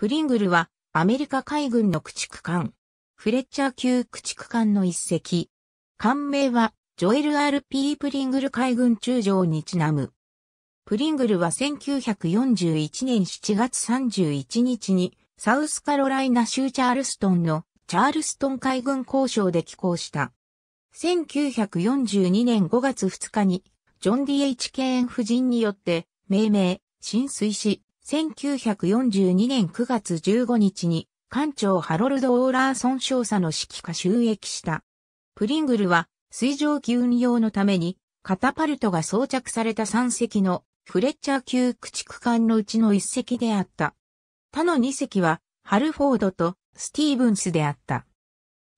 プリングルはアメリカ海軍の駆逐艦。フレッチャー級駆逐艦の一隻。艦名はジョエル・ R.P. プリングル海軍中将にちなむ。プリングルは1941年7月31日にサウスカロライナ州チャールストンのチャールストン海軍交渉で寄港した。1942年5月2日にジョン・ D.H. ケーン夫人によって命名、浸水し、1942年9月15日に、艦長ハロルド・オーラーソン少佐の指揮下収益した。プリングルは、水上機運用のために、カタパルトが装着された3隻のフレッチャー級駆逐艦のうちの1隻であった。他の2隻は、ハルフォードとスティーブンスであった。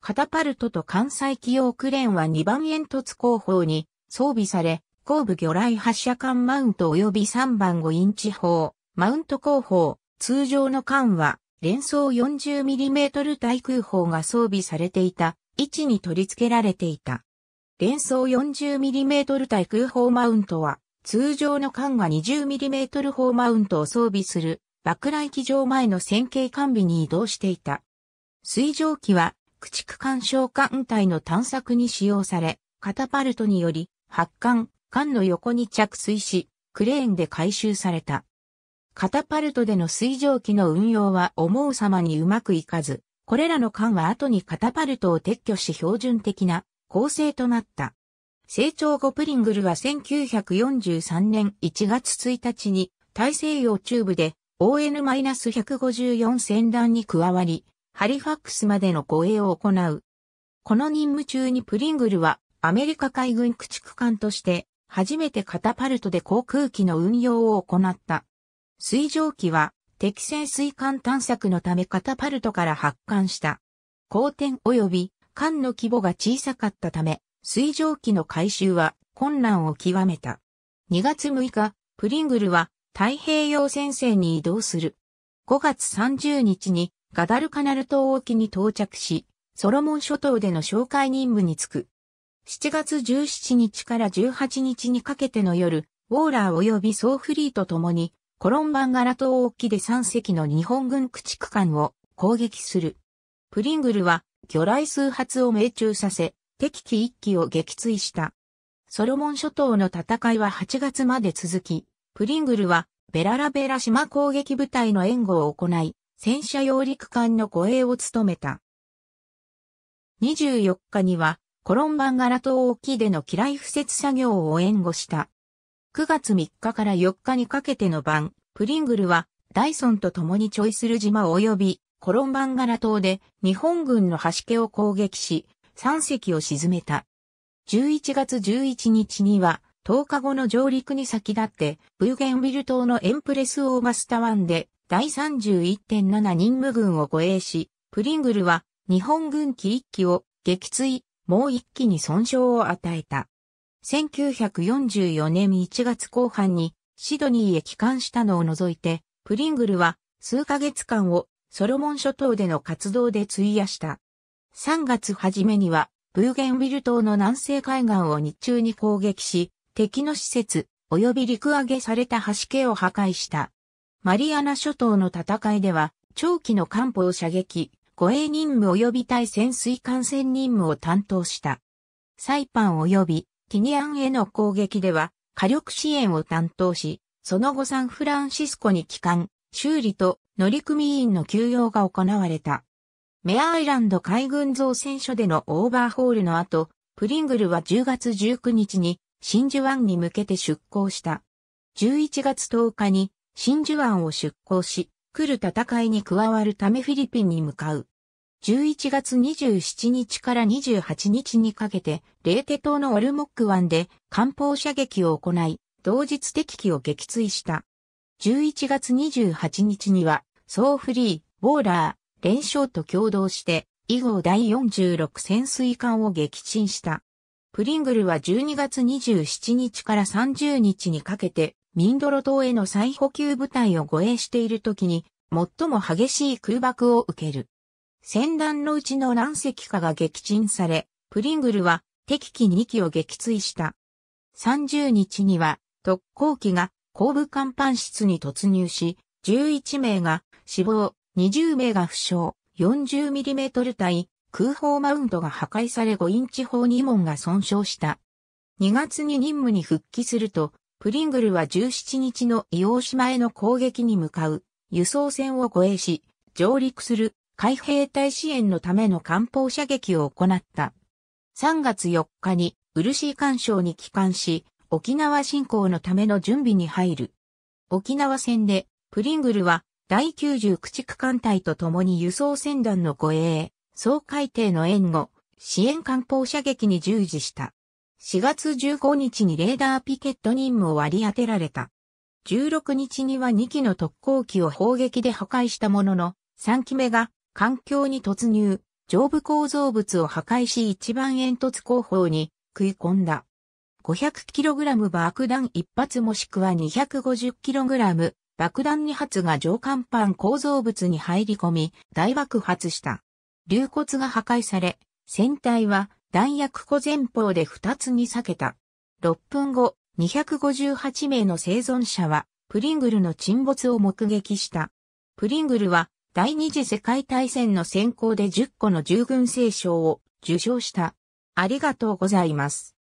カタパルトと関西機用クレーンは2番煙突後方に装備され、後部魚雷発射管マウント及び3番5インチ砲、マウント工法、通常の艦は、連装 40mm 対空砲が装備されていた位置に取り付けられていた。連装 40mm 対空砲マウントは、通常の艦が 20mm 砲マウントを装備する、爆雷機場前の線形艦備に移動していた。水蒸気は、駆逐艦小艦隊の探索に使用され、カタパルトにより、発艦、艦の横に着水し、クレーンで回収された。カタパルトでの水蒸気の運用は思う様にうまくいかず、これらの艦は後にカタパルトを撤去し標準的な構成となった。成長後プリングルは1943年1月1日に大西洋中部で ON-154 船団に加わり、ハリファックスまでの護衛を行う。この任務中にプリングルはアメリカ海軍駆逐艦として初めてカタパルトで航空機の運用を行った。水蒸気は適正水管探索のためカタパルトから発艦した。後天及び艦の規模が小さかったため、水蒸気の回収は困難を極めた。2月6日、プリングルは太平洋戦線に移動する。5月30日にガダルカナル島沖に到着し、ソロモン諸島での紹介任務に就く。7月17日から18日にかけての夜、ウォーラー及びソーフリーと共にコロンバンガラ島沖で3隻の日本軍駆逐艦を攻撃する。プリングルは魚雷数発を命中させ、敵機1機を撃墜した。ソロモン諸島の戦いは8月まで続き、プリングルはベララベラ島攻撃部隊の援護を行い、戦車揚陸艦の護衛を務めた。24日には、コロンバンガラ島沖での機雷敷設作業を援護した。9月3日から4日にかけての晩、プリングルはダイソンと共にチョイスル島及びコロンバンガラ島で日本軍の橋家を攻撃し、3隻を沈めた。11月11日には、10日後の上陸に先立って、ブーゲンビル島のエンプレスオーガスタ湾で第31.7任務軍を護衛し、プリングルは日本軍機1機を撃墜、もう1機に損傷を与えた。1944年1月後半にシドニーへ帰還したのを除いて、プリングルは数ヶ月間をソロモン諸島での活動で費やした。3月初めには、ブーゲンウィル島の南西海岸を日中に攻撃し、敵の施設、及び陸揚げされた橋系を破壊した。マリアナ諸島の戦いでは、長期の艦砲射撃、護衛任務及び対潜水艦船任務を担当した。サイパン及びティニアンへの攻撃では火力支援を担当し、その後サンフランシスコに帰還、修理と乗組員の休養が行われた。メアアイランド海軍造船所でのオーバーホールの後、プリングルは10月19日に真珠湾に向けて出港した。11月10日に真珠湾を出港し、来る戦いに加わるためフィリピンに向かう。11月27日から28日にかけて、レーテ島のオルモック湾で艦砲射撃を行い、同日敵機を撃墜した。11月28日には、ソーフリー、ボーラー、連勝と共同して、以後第46潜水艦を撃沈した。プリングルは12月27日から30日にかけて、ミンドロ島への再補給部隊を護衛している時に、最も激しい空爆を受ける。戦乱のうちの乱石化が撃沈され、プリングルは敵機2機を撃墜した。30日には特攻機が後部甲板室に突入し、11名が死亡、20名が負傷、40mm 対空砲マウントが破壊され5インチ砲2門が損傷した。2月に任務に復帰すると、プリングルは17日の伊黄島への攻撃に向かう輸送船を護衛し、上陸する海兵隊支援のための艦砲射撃を行った。3月4日に漆干渉に帰還し、沖縄侵攻のための準備に入る。沖縄戦で、プリングルは第90駆逐艦隊と共に輸送船団の護衛、総海艇の援護、支援艦砲射撃に従事した。4月15日にレーダーピケット任務を割り当てられた。16日には2機の特攻機を砲撃で破壊したものの、3機目が環境に突入、上部構造物を破壊し一番煙突後方に食い込んだ。500kg 爆弾1発もしくは 250kg 爆弾2発が上甲板構造物に入り込み大爆発した。流骨が破壊され、船体は弾薬庫前方で2つに裂けた。6分後、258名の生存者はプリングルの沈没を目撃した。プリングルは第二次世界大戦の選考で10個の従軍聖賞を受賞した。ありがとうございます。